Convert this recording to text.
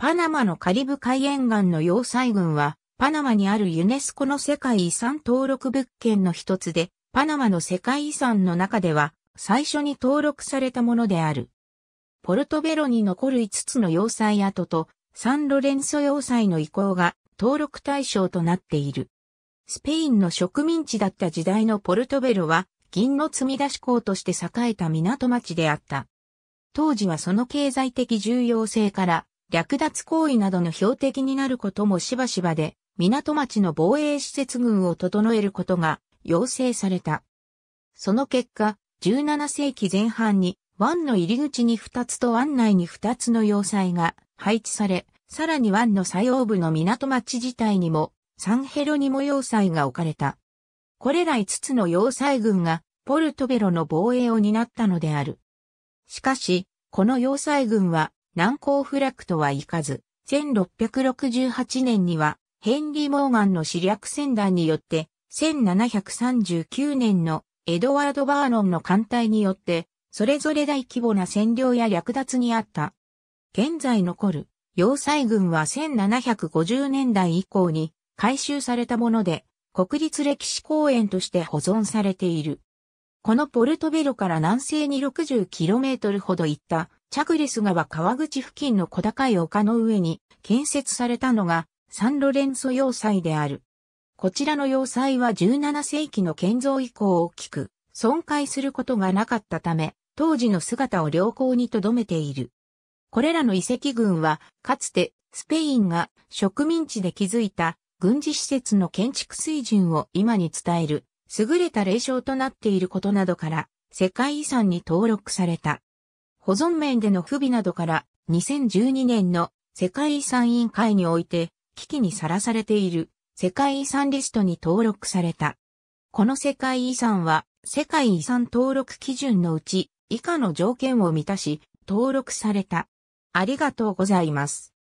パナマのカリブ海沿岸の要塞群は、パナマにあるユネスコの世界遺産登録物件の一つで、パナマの世界遺産の中では、最初に登録されたものである。ポルトベロに残る5つの要塞跡と、サンロレンソ要塞の遺構が登録対象となっている。スペインの植民地だった時代のポルトベロは、銀の積み出し港として栄えた港町であった。当時はその経済的重要性から、略奪行為などの標的になることもしばしばで、港町の防衛施設群を整えることが要請された。その結果、17世紀前半に湾の入り口に2つと湾内に2つの要塞が配置され、さらに湾の最用部の港町自体にもサンヘロニモ要塞が置かれた。これら5つの要塞群がポルトベロの防衛を担ったのである。しかし、この要塞群は難攻不落とはいかず、1668年にはヘンリー・モーガンの死略戦団によって、1739年のエドワード・バーノンの艦隊によって、それぞれ大規模な占領や略奪にあった。現在残る要塞軍は1750年代以降に改修されたもので、国立歴史公園として保存されている。このポルトベロから南西に 60km ほど行ったチャグレス川川口付近の小高い丘の上に建設されたのがサンロレンソ要塞である。こちらの要塞は17世紀の建造以降大きく損壊することがなかったため、当時の姿を良好に留めている。これらの遺跡群は、かつてスペインが植民地で築いた軍事施設の建築水準を今に伝える優れた霊障となっていることなどから、世界遺産に登録された。保存面での不備などから、2012年の世界遺産委員会において、危機にさらされている世界遺産リストに登録された。この世界遺産は、世界遺産登録基準のうち、以下の条件を満たし、登録された。ありがとうございます。